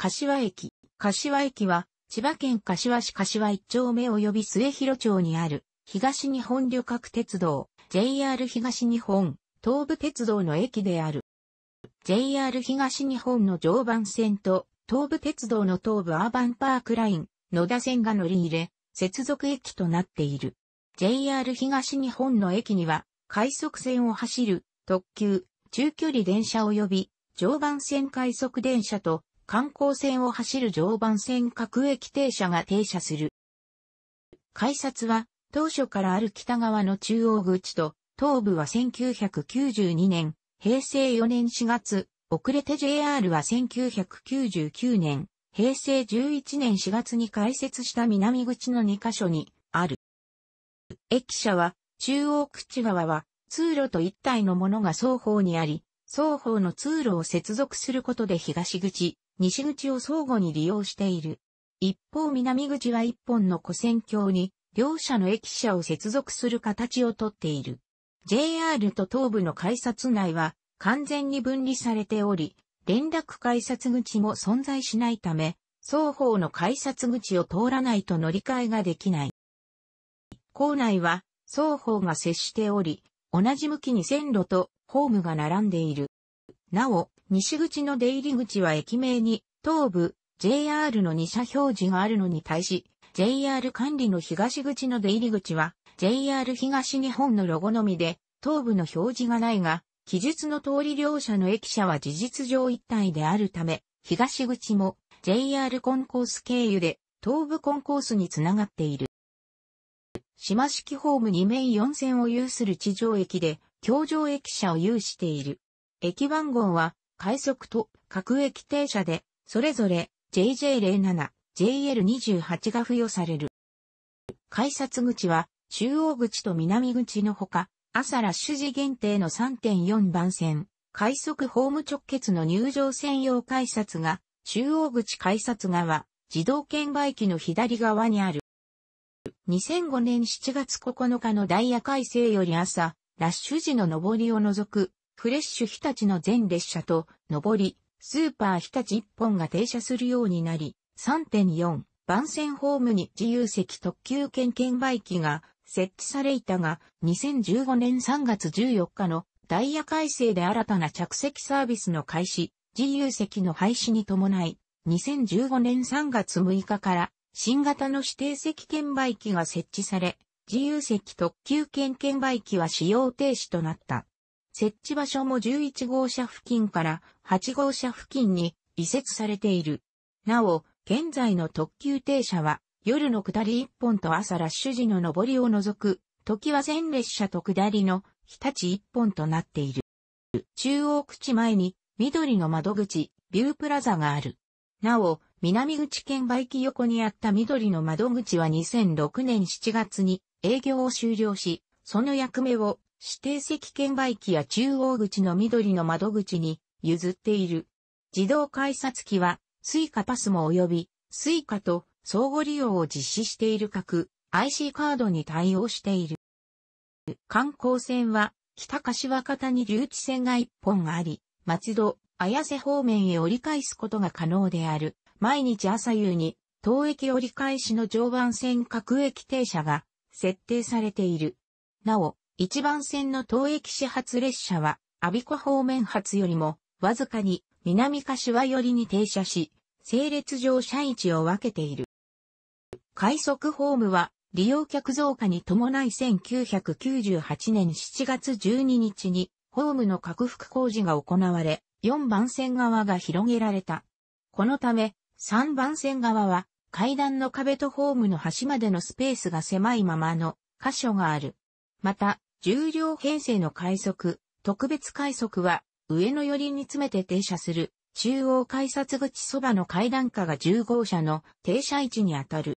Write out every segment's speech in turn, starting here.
柏駅。柏駅は、千葉県柏市柏一丁目及び末広町にある、東日本旅客鉄道、JR 東日本、東武鉄道の駅である。JR 東日本の常磐線と、東武鉄道の東武アーバンパークライン、野田線が乗り入れ、接続駅となっている。JR 東日本の駅には、快速線を走る、特急、中距離電車及び、常磐線快速電車と、観光船を走る常磐線各駅停車が停車する。改札は、当初からある北側の中央口と、東部は1992年、平成4年4月、遅れて JR は1999年、平成11年4月に開設した南口の2カ所にある。駅舎は、中央口側は、通路と一体のものが双方にあり、双方の通路を接続することで東口、西口を相互に利用している。一方南口は一本の古線橋に、両社の駅舎を接続する形をとっている。JR と東部の改札内は完全に分離されており、連絡改札口も存在しないため、双方の改札口を通らないと乗り換えができない。構内は双方が接しており、同じ向きに線路とホームが並んでいる。なお、西口の出入り口は駅名に、東部、JR の2社表示があるのに対し、JR 管理の東口の出入り口は、JR 東日本のロゴのみで、東部の表示がないが、記述の通り両社の駅舎は事実上一体であるため、東口も JR コンコース経由で東部コンコースにつながっている。島式ホーム2面4線を有する地上駅で、橋上駅舎を有している。駅番号は快速と各駅停車で、それぞれ JJ07、JL28 が付与される。改札口は、中央口と南口のほか、朝ラッシュ時限定の3.4番線、快速ホーム直結の入場専用改札が、中央口改札側、自動券売機の左側にある。2005年7月9日のダイヤ改正より朝、ラッシュ時の上りを除くフレッシュ日立の全列車と、上り、スーパー日立一本が停車するようになり、3.4番線ホームに自由席特急券券売機が設置されたが、2015年3月14日のダイヤ改正で新たな着席サービスの開始、自由席の廃止に伴い、2015年3月6日から新型の指定席券売機が設置され、自由席特急券券売機は使用停止となった。設置場所も11号車付近から8号車付近に移設されている。なお、現在の特急停車は、夜の下り1本と朝ラッシュ時の上りを除く、時は全列車と下りの日立1本となっている。中央口前に、緑の窓口、ビュープラザがある。なお、南口券売機横にあった緑の窓口は2006年7月に営業を終了し、その役目を指定席券売機や中央口の緑の窓口に譲っている。自動改札機は、スイカパスも及び、スイカと相互利用を実施している各 IC カードに対応している。観光船は、北柏方に留置線が一本あり、松戸、綾瀬方面へ折り返すことが可能である。毎日朝夕に、当駅折り返しの常磐線各駅停車が設定されている。なお、一番線の東駅始発列車は、阿鼻子方面発よりも、わずかに南柏寄りに停車し、整列上車位置を分けている。快速ホームは、利用客増加に伴い1998年7月12日に、ホームの拡幅工事が行われ、4番線側が広げられた。このため、3番線側は、階段の壁とホームの端までのスペースが狭いままの箇所がある。また、重量編成の快速、特別快速は、上野寄りに詰めて停車する、中央改札口そばの階段下が10号車の停車位置にあたる。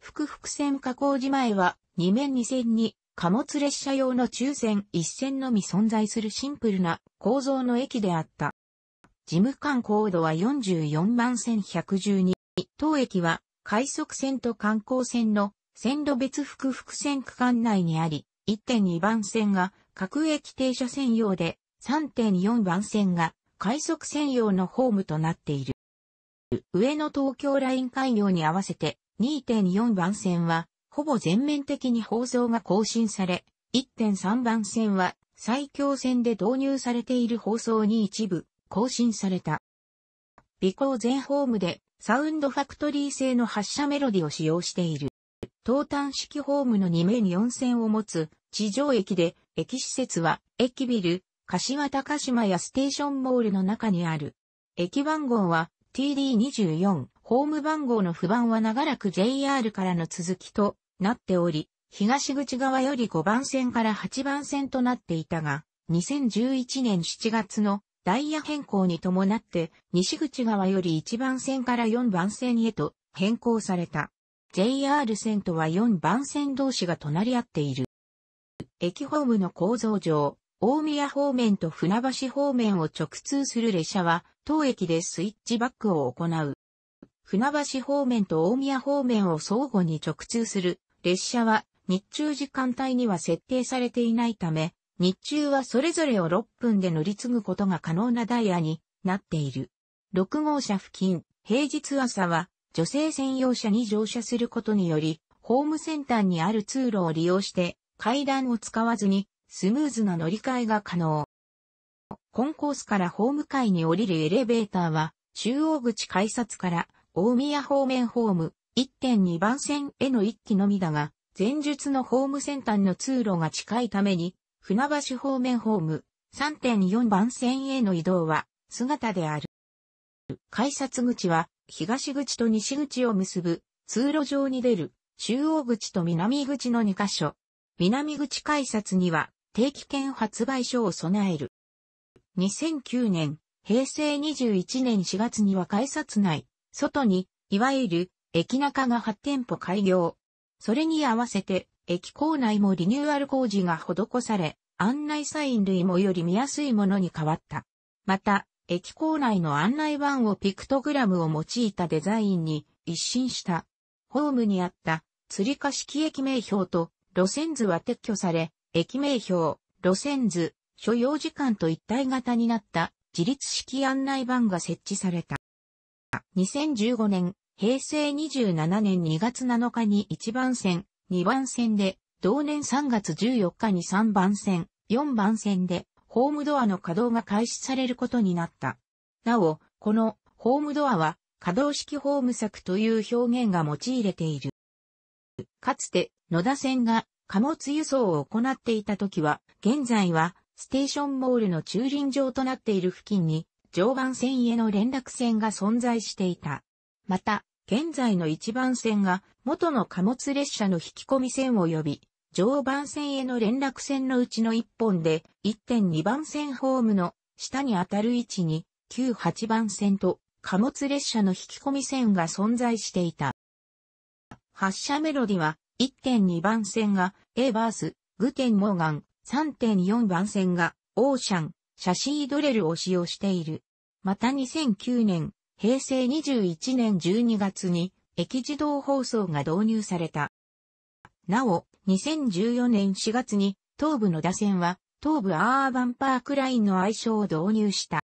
福福線加工時前は、2面2線に、貨物列車用の中線1線のみ存在するシンプルな構造の駅であった。事務官高度は44万1112。当駅は、快速線と観光線の線路別複福線区間内にあり、1.2番線が各駅停車専用で、3.4番線が快速専用のホームとなっている。上野東京ライン開業に合わせて2.4番線はほぼ全面的に放送が更新され、1.3番線は最強線で導入されている放送に一部更新された。尾行全ホームでサウンドファクトリー製の発車メロディを使用している。東端式ホームの2面4線を持つ地上駅で、駅施設は駅ビル、柏高島やステーションモールの中にある。駅番号は TD24、ホーム番号の不番は長らく JR からの続きとなっており、東口側より5番線から8番線となっていたが、2011年7月のダイヤ変更に伴って、西口側より1番線から4番線へと変更された。JR 線とは4番線同士が隣り合っている。駅ホームの構造上、大宮方面と船橋方面を直通する列車は、当駅でスイッチバックを行う。船橋方面と大宮方面を相互に直通する列車は、日中時間帯には設定されていないため、日中はそれぞれを6分で乗り継ぐことが可能なダイヤになっている。6号車付近、平日朝は女性専用車に乗車することにより、ホームセンターにある通路を利用して、階段を使わずに、スムーズな乗り換えが可能。コンコースからホーム階に降りるエレベーターは、中央口改札から大宮方面ホーム1.2番線への1機のみだが、前述のホームセンターの通路が近いために、船橋方面ホーム3.4番線への移動は姿である。改札口は東口と西口を結ぶ通路上に出る中央口と南口の2カ所。南口改札には定期券発売所を備える。2009年、平成21年4月には改札内、外に、いわゆる駅中が8店舗開業。それに合わせて、駅構内もリニューアル工事が施され、案内サイン類もより見やすいものに変わった。また、駅構内の案内板をピクトグラムを用いたデザインに一新した。ホームにあった、吊掛式駅名標と路線図は撤去され、駅名標、路線図、所要時間と一体型になった自立式案内板が設置された。2015年、平成27年2月7日に1番線、2番線で、同年3月14日に3番線、4番線で、ホームドアの稼働が開始されることになった。なお、このホームドアは稼働式ホーム柵という表現が用いれている。かつて野田線が貨物輸送を行っていた時は、現在はステーションモールの駐輪場となっている付近に常磐線への連絡線が存在していた。また、現在の一番線が元の貨物列車の引き込み線を呼び、常磐線への連絡線のうちの1本で、1.2番線ホームの下にあたる位置に、旧8番線と貨物列車の引き込み線が存在していた。発車メロディは、1.2番線が、エーバース、グテンモーガン、3.4番線が、オーシャン、シャシードレルを使用している。また2009年、平成21年12月に、駅自動放送が導入された。なお、2014年4月に東部の打線は東部アーバンパークラインの愛称を導入した。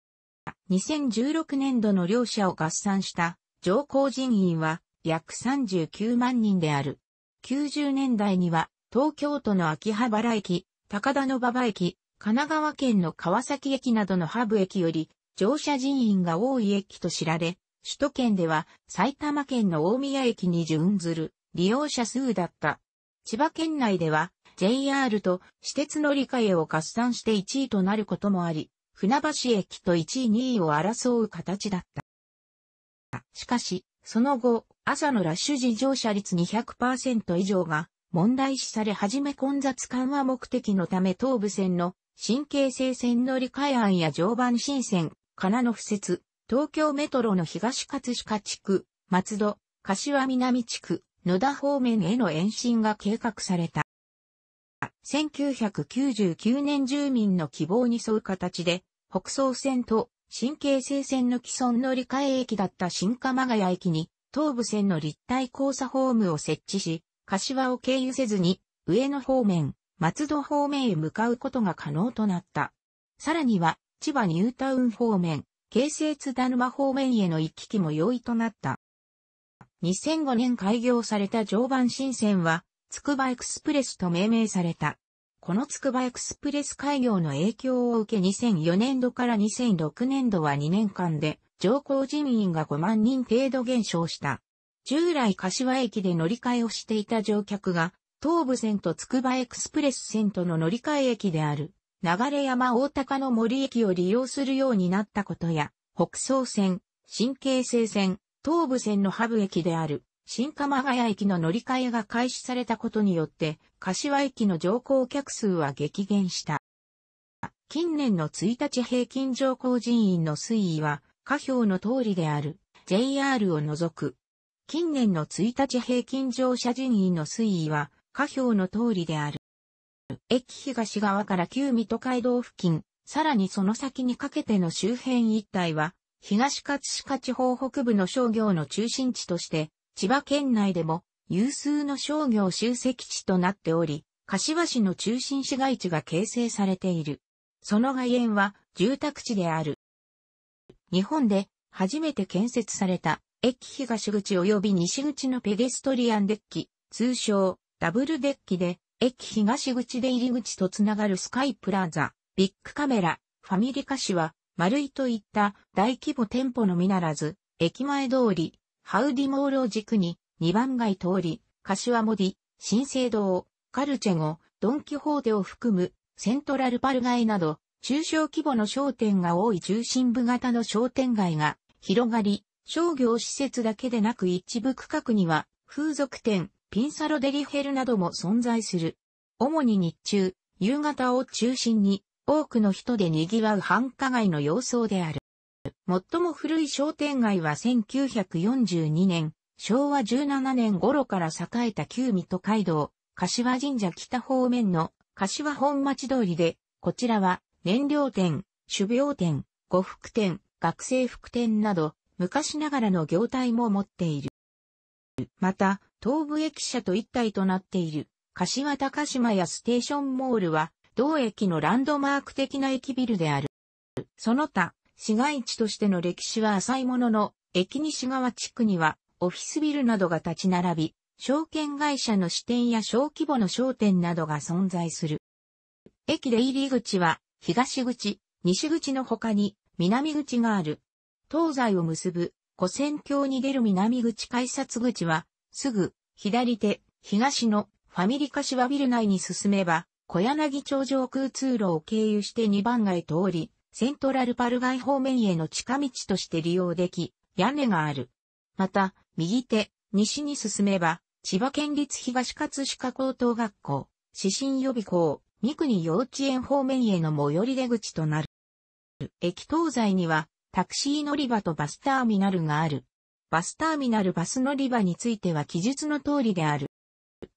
2016年度の両者を合算した上降人員は約39万人である。90年代には東京都の秋葉原駅、高田の馬場駅、神奈川県の川崎駅などのハブ駅より乗車人員が多い駅と知られ、首都圏では埼玉県の大宮駅に準ずる利用者数だった。千葉県内では JR と私鉄乗り換えを合算して1位となることもあり、船橋駅と1位2位を争う形だった。しかし、その後、朝のラッシュ事乗車率200%以上が問題視され始め混雑緩和目的のため東武線の新京成線乗り換え案や常磐新線、金の付設、東京メトロの東葛飾地区、松戸、柏南地区、野田方面への延伸が計画された。1999年住民の希望に沿う形で、北総線と新京成線の既存乗り換え駅だった新鎌ヶ谷駅に、東武線の立体交差ホームを設置し、柏を経由せずに、上野方面、松戸方面へ向かうことが可能となった。さらには、千葉ニュータウン方面、京成津田沼方面への行き来も容易となった。2005年開業された常磐新線は、つくばエクスプレスと命名された。このつくばエクスプレス開業の影響を受け2004年度から2006年度は2年間で、乗降人員が5万人程度減少した。従来柏駅で乗り換えをしていた乗客が、東武線とつくばエクスプレス線との乗り換え駅である、流山大高の森駅を利用するようになったことや、北総線、新京成線、東武線のハブ駅である新鎌ヶ谷駅の乗り換えが開始されたことによって、柏駅の乗降客数は激減した。近年の1日平均乗降人員の推移は、下表の通りである JR を除く。近年の1日平均乗車人員の推移は、下表の通りである。駅東側から旧水戸街道付近、さらにその先にかけての周辺一帯は、東葛飾地方北部の商業の中心地として、千葉県内でも有数の商業集積地となっており、柏市の中心市街地が形成されている。その外苑は住宅地である。日本で初めて建設された駅東口及び西口のペデストリアンデッキ、通称ダブルデッキで、駅東口で入り口とつながるスカイプラザ、ビッグカメラ、ファミリカ市は丸井といった大規模店舗のみならず、駅前通り、ハウディモールを軸に、二番街通り、柏森、新生堂、カルチェゴ、ドンキホーテを含む、セントラルパル街など、中小規模の商店が多い中心部型の商店街が広がり、商業施設だけでなく一部区画には、風俗店、ピンサロデリヘルなども存在する。主に日中、夕方を中心に多くの人で賑わう繁華街の様相である。最も古い商店街は1942年、昭和17年頃から栄えた旧水戸街道、柏神社北方面の柏本町通りで、こちらは燃料店、種苗店、呉服店、学生服店など、昔ながらの業態も持っている。また、東武駅舎と一体となっている、柏高島やステーションモールは、同駅のランドマーク的な駅ビルである。その他、市街地としての歴史は浅いものの、駅西側地区にはオフィスビルなどが立ち並び、証券会社の支店や小規模の商店などが存在する。駅出入り口は東口、西口の他に南口がある。東西を結ぶ古戦橋に出る南口改札口はすぐ左手東のファミリカシワビル内に進めば小柳町上空通路を経由して2番街通り、セントラルパル街方面への近道として利用でき、屋根がある。また、右手、西に進めば、千葉県立東葛飾高等学校、指針予備校、三国幼稚園方面への最寄り出口となる。駅東西には、タクシー乗り場とバスターミナルがある。バスターミナルバス乗り場については記述の通りである。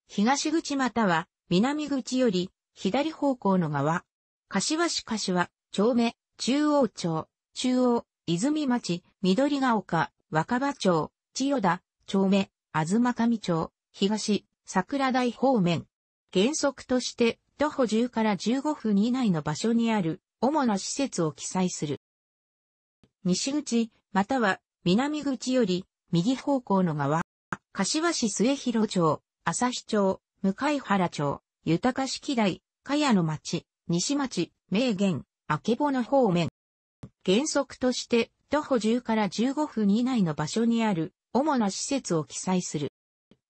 東口または南口より左方向の側。柏市柏、町目、中央町、中央、泉町、緑ヶ丘、若葉町、千代田、町目、東上町、東、桜台方面。原則として、徒歩10から15分以内の場所にある、主な施設を記載する。西口、または、南口より、右方向の側。柏市末広町、日町、向原町、豊か式台、茅野町、西町、名言、ぼの方面。原則として、徒歩10から15分以内の場所にある、主な施設を記載する。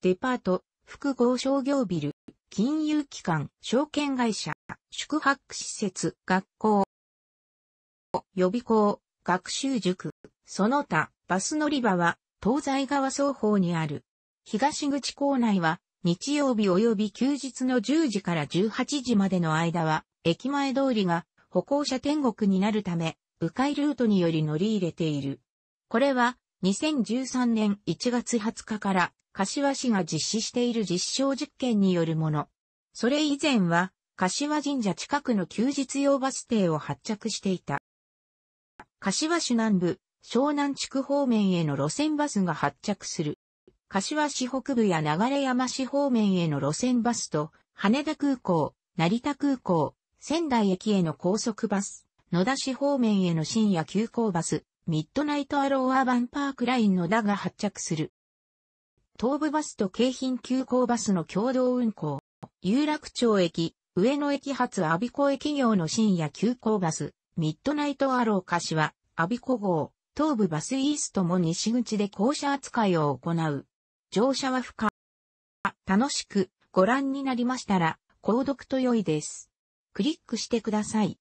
デパート、複合商業ビル、金融機関、証券会社、宿泊施設、学校、予備校、学習塾、その他、バス乗り場は、東西側双方にある。東口構内は、日曜日及び休日の10時から18時までの間は、駅前通りが歩行者天国になるため、迂回ルートにより乗り入れている。これは、2013年1月20日から、柏市が実施している実証実験によるもの。それ以前は、柏神社近くの休日用バス停を発着していた。柏市南部、湘南地区方面への路線バスが発着する。柏市北部や流山市方面への路線バスと、羽田空港、成田空港、仙台駅への高速バス、野田市方面への深夜急行バス、ミッドナイトアローアーバンパークライン野田が発着する。東武バスと京浜急行バスの共同運行、有楽町駅、上野駅発阿ビ子駅業の深夜急行バス、ミッドナイトアロー柏、阿ビ子号、東武バスイーストも西口で降車扱いを行う。乗車は不可。楽しくご覧になりましたら、購読と良いです。クリックしてください。